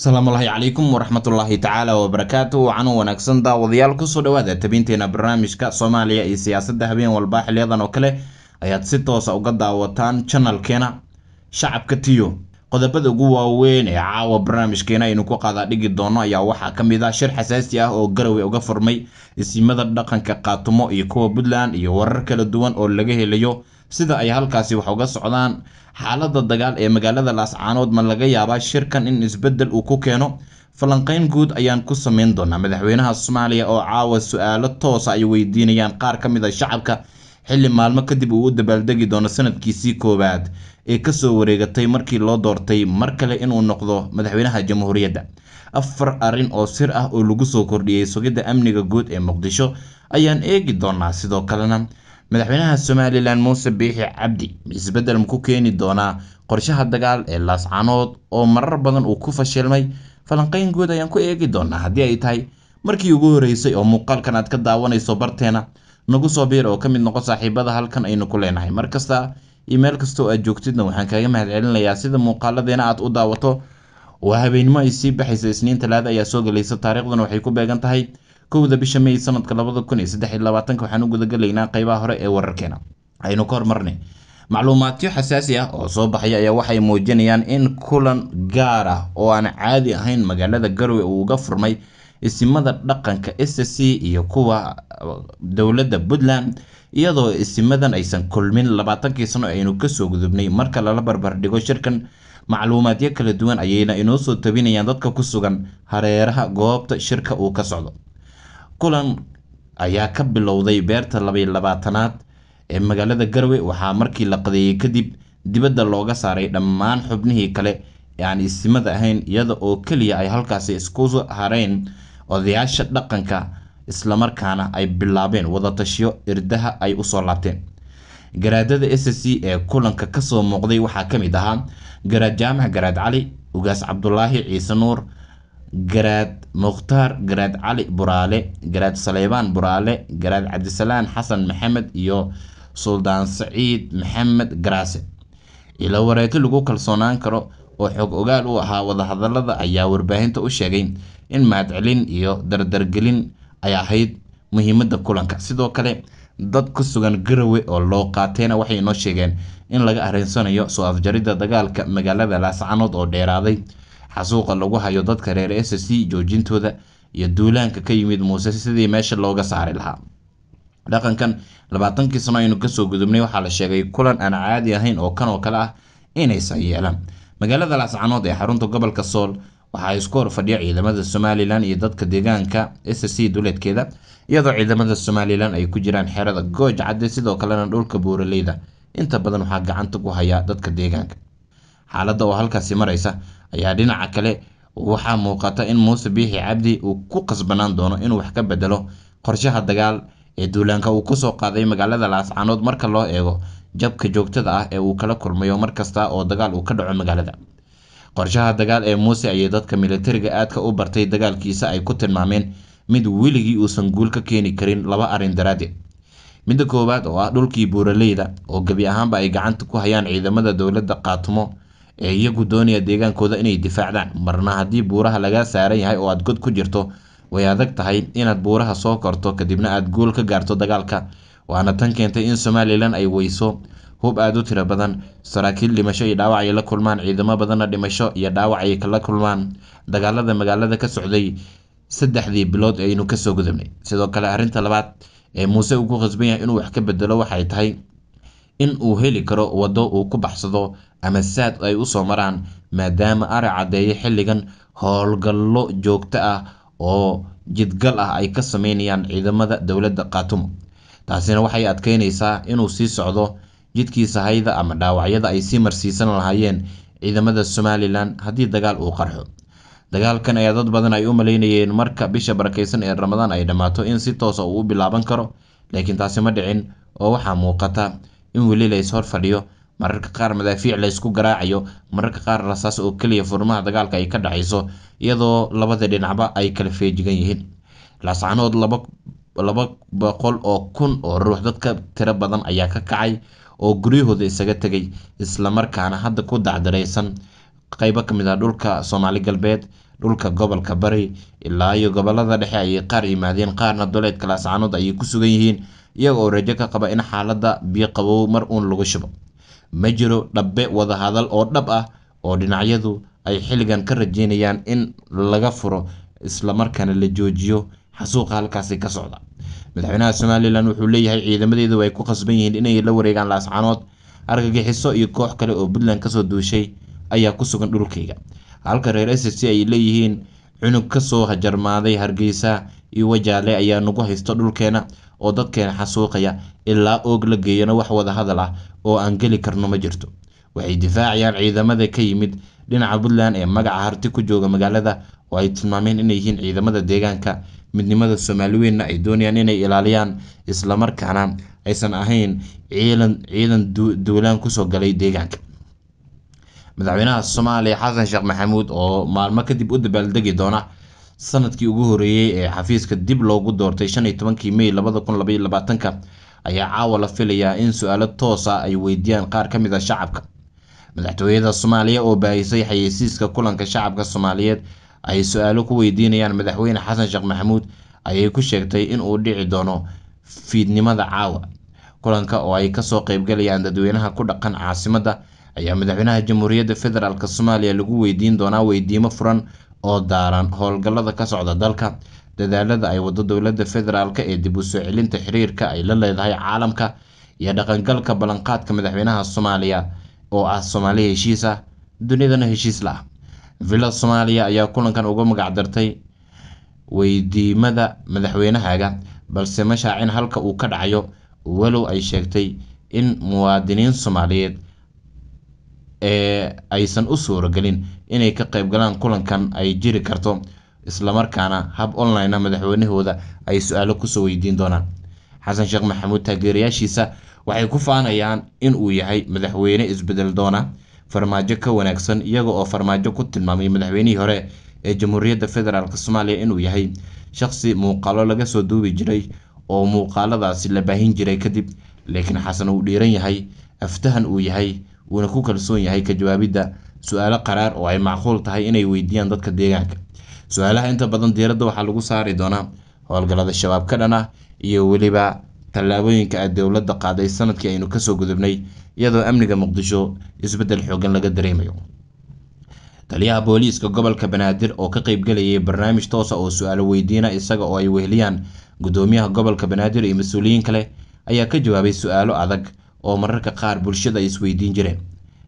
asalaamullaahi calaykum waraxmatullaahi tacaala wabarakaatu wacan u wanaagsan daawadayaal kusoo dhawaada tabinteena barnaamijka soomaaliya iyo siyaasadda habeen walba xiliyadan oo kale ayaad si toosa uga daawataan janalkeena shacabka tiyo qodobada ugu waaweyn ee caawa barnaamijkeena aynu ku qaadaa dhigi doono ayaa waxaa ka mid ah shir xasaasi ah oo garowe uga furmay isimada dhaqanka qaatumo iyo kuwa puntland iyo warar kala duwan oo laga helayo sida ay halkaasi wax uga socdaan xaaladda dagaal ee magaalada laascaanood ma laga yaabaa shirkan in isbeddel uu ku keeno falanqayn guud ayaan ku samayn doonaa madaxweynaha soomaaliya oo caawa su-aalo toosa ah ay weydiinayaan qaar ka mid a ah shacabka xilli maalmo kadib uu u dabaaldegi doono sanadkiisii koowaad ee kasoo wareegatay markii loo doortay mar kale inuu noqdo madaxweynaha jamhuuriyadda afar arrin oo sir ah oo lagu soo kordhiyey sugidda amniga guud ee muqdisho ayaan eegi doonaa sidoo kalena madaxweynaha somalilan muuse biixi cabdi isbeddel ma ku keeni doonaa qorshaha dagaal ee laascanood oo marar badan uu ku fashilmay falanqayn guud ayaan ku eegi doonaa haddii ay tahay markii ugu horeysay oo muuqaalkan aad ka daawanayso barteena nagu soo biir oo ka mid noqo saaxiibada halkan aynu ku leenahay markasta imail kasta oo aad joogtidna waxaan kaaga mahadcelinayaa sida muuqaaladeena aad u daawato waa habeenimo ay sii baxaysa isniin talaada ayaa soo gelaysa taariikhduna waxay ku beegan tahay kowda bisha may sanadka labada kun iyo saddex iyo labaatanka waxaan u gudagelaynaa qaybaha hore ee wararkeena aynu ka hormarnay macluumaadyo xasaasi ah oo soo baxaya ayaa waxay muujinayaan in kulan gaar ah oo aan caadi ahayn magaalada garowe uu uga furmay isimada dhaqanka SSC iyo kuwa uh, dowladda Puntland iyadoo isimadan aysan kulmin labaatankii sano aynu kasoo gudubnay marka lala barbardhigo shirkan macluumaadyo kala duwan ayayna inoo soo tabinayaan dadka ku sugan hareeraha goobta shirka uu ka socdo kulan ayaa ka bilowday beerta labay labaatanaad ee magaalada garwe waxaa markii la qadeeyey kadib dibadda looga saaray dhammaan xubnihii kale ee aan isimada ahayn iyada oo keliya ay halkaasi isku hareen odayaasha dhaqanka islamarkaana ay bilaabeen wadatashiyo irdaha ay usoo laabteen garaadada s c ee kulanka kasoo muuqday waxaa ka mid ahaa garaad jaamac garaad cali ugaas cabdulaahi ciise nuur garaad mukhtaar garaad cali buraale garaad saleybaan buraale garaad cabdisalaan xasan maxamed iyo suldaan saciid maxamed garaase ilo wareeto lagu kalsoonaan karo oo xog ogaal u ahaa wadahadalada ayaa warbaahinta u sheegay in mahadcelin iyo dardargelin ay ahayd muhiimadda kulanka sidoo kale dad ku sugan garowe oo loo qaateena waxay inoo sheegeen in laga areensanayo soo afjaridda dagaalka magaalada laascanood oo dheeraaday xasuuqa lagu hayo dadka reer s c joojintooda iyo duulaanka ka yimid muuse sidii meesha looga saari lahaa dhaqankan labaatankii sano aynu kasoo gudubnay waxaa la sheegay kulan aan caadi ahayn oo kan oo kale ah inaysan yeelan magaalada laascanood ee xarunta gobolka sool waxaa isku hor fadhiya ciidamada somalilan iyo dadka deegaanka s c duleedkeeda iyadoo ciidamada somalilan ay ku jiraan xerada gooj cadde sidoo kalena dhulka buuraleyda inta badan waxaa gacanta ku haya dadka deegaanka xaaladda oo halkaasi maraysa ayaa dhinaca kale waxaa muuqata in muuse biixi cabdi uu ku qasbanaan doono inuu wax ka bedelo qorshaha dagaal ee duulaanka uu kusoo qaaday magaalada laascaanood marka loo eego jabka joogtada ah ee uu kala kulmayo mar kasta oo dagaal uu ka dhaco magaalada qorshaha dagaal ee muuse ayay dadka militariga aadka u bartay dagaalkiisa ay ku tilmaameen mid weligii uusan guul ka keeni karin laba arrin daraaddeed midda koowaad oo ah dhulkii buuraleyda oo gebi ahaanba ay gacanta ku hayaan ciidamada dowladda qaatumo ee iyagu doonaya deegaankooda inay difaacdaan marna haddii buuraha lagaa saaran yahay oo aad god ku jirto way adag tahay inaad buuraha soo korto kadibna aad guul ka gaarto dagaalka waana tan keentay in somalilan ay weyso hub aada u tiro badan saraakiil dhimasho iyo dhaawac ay la kulmaan ciidamo badanna dhimasho iyo dhaawac ay kala kulmaan dagaalada magaalada ka socday saddexdii bilood aynu kasoo gudubnay sidoo kale arrinta labaad ee muuse uu ku khasban yahay inuu wax ka bedelo waxay tahay in uu heli karo waddo uu ku baxsado ama saad ay usoo maraan maadaama ara caddeeya xilligan howlgallo joogto ah oo jidgal ah ay ka sameynayaan ciidamada dowladda khaatumo taasina waxay adkeynaysaa inuu sii socdo jidkiisa hayda ama dhaawacyada ay sii marsiisan lahaayeen ciidamada somalilan haddii dagaal uu qarxo dagaalkan ayaa dad badan ay u malaynayeen marka bisha barakaysan ee ramadaan ay dhammaato in si toosa ah uu u bilaaban karo laakiin taasi ma dhicin oo waxaa muuqata in weli lays hor fadhiyo mararka qaar madaafiic laysku garaacayo mararka qaar rasaas oo keliya furmaha dagaalka ay ka dhacayso iyadoo labada dhinacba ay kala feejigan yihiin laascanood laba boqol oo kun oo ruux dadka tiro badan ayaa ka kacay oo guryahooda isaga tegay islamarkaana hadda ku dacdareysan qeybo kamid ah dhulka soomaali galbeed dhulka gobolka bari ilaa iyo gobolada dhexe ayay qaar yimaadeen qaarna doleedka laascanood ayay ku sugan yihiin iyaga oo rajo ka qaba in xaalada biyo qabow mar uun lagu shubo ma jiro dhabbe wadahadal oo dhab ah oo dhinacyadu ay xilligan ka rajeynayaan in laga furo islamarkaana la joojiyo xasuuqa halkaasi ka socda madaxweynaha somalilan wuxuu leeyahay ciidamadeedu ay ku khasban yihiin inay la wareegaan laascanood argagixiso iyo koox kale oo puntland kasoo duushay ayaa ku sugan dhulkayga halka reer ssc ay leeyihiin cunug kasoo jarmaaday hargeysa iyo wajaale ayaa nagu haysta dhulkeena oo dadkeena xasuuqaya ilaa oog la geeyana wax wada hadal ah oo aan geli karno ma jirto waxay difaacayaan ciidamada ka yimid dhinaca puntland ee magaca harti ku jooga magaalada oo ay tilmaameen inay yihiin ciidamada deegaanka midnimada soomaaliweynna ay doonayaan inay ilaaliyaan islamarkaana aysan ahayn ciidan ciidan duulaan kusoo galay deegaanka madaxweynaha soomaaliya xasan sheekh maxamuud oo maalmo kadib u dabaaldegi doona sanadkii ugu horeeyey ee xafiiska dib loogu doortay shan iyo tobankii mey labada kun labaiyo labaatanka ayaa caawa la filayaa in su-aalo toosa ah ay weydiiyaan qaar ka mid a ah shacabka madaxtooyada soomaaliya oo baahisay xayeysiiska kulanka shacabka soomaaliyeed ay su-aalo ku weydiinayaan madaxweyne xasan sheekh maxamuud ayay ku sheegtay in uu dhici doono fiidnimada caawa kulanka oo ay kasoo qaybgalayaan dadweynaha ku dhaqan caasimadda ayaa madaxweynaha jamhuuriyadda federaalk soomaaliya lagu weydiin doonaa weydiimo furan oo daaran howlgallada ka socda dalka dadaalada ay waddo dowladda federaalk ee dib u soo celinta xiriirka ay la leedahay caalamka iyo dhaqangalka ballanqaadka madaxweynaha soomaaliya oo ah soomaali heshiis ah dunidana heshiis la ah villa soomaaliya ayaa kulankan uga magacdartay weydiimada madaxweynahaaga balse ma shaacin halka uu ka dhacayo walow ay sheegtay in muwaadiniin soomaaliyeed ee aysan u suuragelin inay ka qayb galaan kulankan ay jiri karto islamarkaana hab online madaxweynahooda ay su-aalo kusoo weydiin doonaan xasan sheekh maxamuud taageerayaashiisa waxay ku faanayaan inuu yahay madaxweyne isbedel doona farmaajo ka wanaagsan iyaga oo farmaajo ku tilmaamay madaxweynihii hore ee jamhuuriyadda federaalk soomaaliya inuu yahay shaqsi muuqaalo laga soo duubi jiray oo muuqaaladaasi la baahin jiray kadib laakiin xasan uu dhiiran yahay aftahan uu yahay wuuna ku kalsoon yahay ka jawaabidda su-aalo qaraar oo ay macquul tahay inay weydiiyaan dadka deegaanka su-aalaha inta badan diiradda waxaa lagu saari doonaa howlgallada shabaab ka dhan ah iyo weliba tallaabooyinka aad dowladda qaaday sanadkii aynu kasoo gudubnay iyadoo amniga muqdisho isbeddel xoogan laga dareemayo taliyaha booliiska gobolka banaadir oo ka qaybgelayay barnaamij toosa oo su-aalo weydiina isaga oo ay weheliyaan guddoomiyaha gobolka banaadir iyo mas-uuliyiin kale ayaa ka jawaabay su-aalo adag oo mararka qaar bulshada ay isweydiin jireen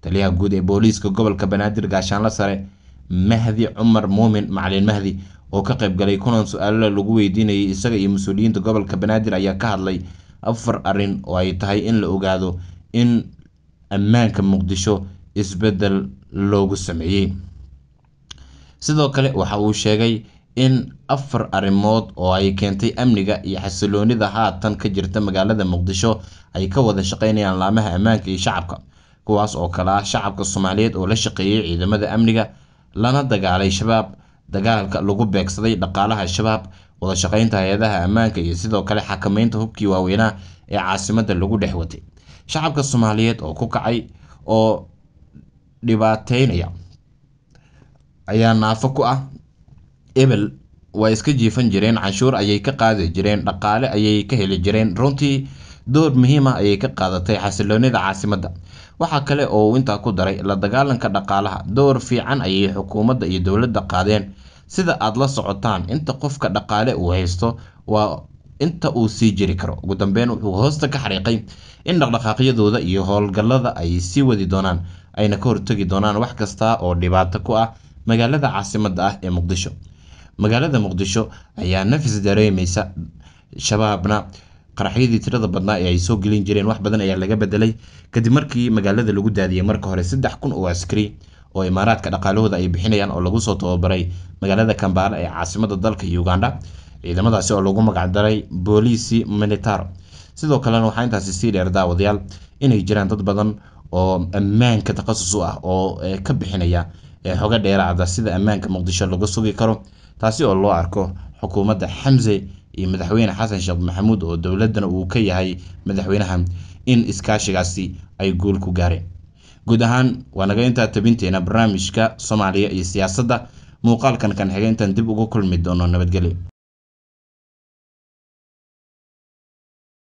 taliyaha guud ee booliiska gobolka banaadir gaashaanle sare mahdi cumar muumin macalin mahdi oo ka qayb galay kulan su-aalla lagu weydiinayay isaga iyo mas-uuliyiinta gobolka banaadir ayaa ka hadlay afar arrin oo ay tahay in la ogaado in ammaanka muqdisho isbeddel loogu sameeyey sidoo kale waxa uu sheegay in afar arrimood oo ay keentay amniga iyo xasiloonida haatan ka jirta magaalada muqdisho ay ka wada shaqeynayaan laamaha ammaanka iyo shacabka kuwaas oo kale ah shacabka soomaaliyeed oo la shaqeeyey ciidamada amniga lana dagaalay shabaab dagaalka lagu beegsaday dhaqaalaha shabaab wada shaqeynta hay-adaha ammaanka iyo sidoo kale xakameynta hubkii waaweynaa ee caasimadda lagu dhex watay shacabka soomaaliyeed oo ku kacay oo dhibaateynaya ayaa naafo ku ah ebel waa iska jiifan jireen canshuur ayay ka qaadi jireen dhaqaale ayay ka heli jireen runtii door muhiim ah ayay ka qaadatay xasiloonida caasimadda waxaa kale oo uu intaa ku daray la dagaalanka dhaqaalaha door fiican ayay xukuumadda iyo dowladda qaadeen sida aad la socotaan inta qofka dhaqaale uu haysto waa inta uu sii jiri karo ugu dambeyn wuxuu hoosta ka xariiqay in dhaqdhaqaaqyadooda iyo howlgallada ay sii wadi doonaan ayna ka hortegi doonaan wax kasta oo dhibaato ku ah magaalada caasimadda ah ee muqdisho magaalada muqdisho ayaa nafis dareemeysa shabaabna qaraxyadii tirada badnaa ee ay soo gelin jireen wax badan ayaa laga bedelay kadib markii magaalada lagu daadiyey marka hore saddex kun oo askari oo imaaraadka dhaqaalahooda ay bixinayaan oo lagu soo tababaray magaalada kambaale ee caasimada dalka uganda ciidamadaasi oo lagu magacdaray booliisi militar sidoo kalena waxaa intaasi sii dheer daawadayaal inay jiraan dad badan oo ammaanka takhasus u ah oo eh, ka bixinaya xogo eh, dheeraada sida ammaanka muqdisho laga sugi karo taasi oo loo arko xukuumadda xamse iyo madaxweyne xasan sheekh maxamuud oo dowladdana uu ka yahay madaxweynaha in iskaashigaasi ay guul ku gaareen guud ahaan waa naga intaa tabinteena barnaamijka soomaaliya iyo siyaasadda muuqaalkan kan xiga intaan dib ugu kulmi doono nabadgelyo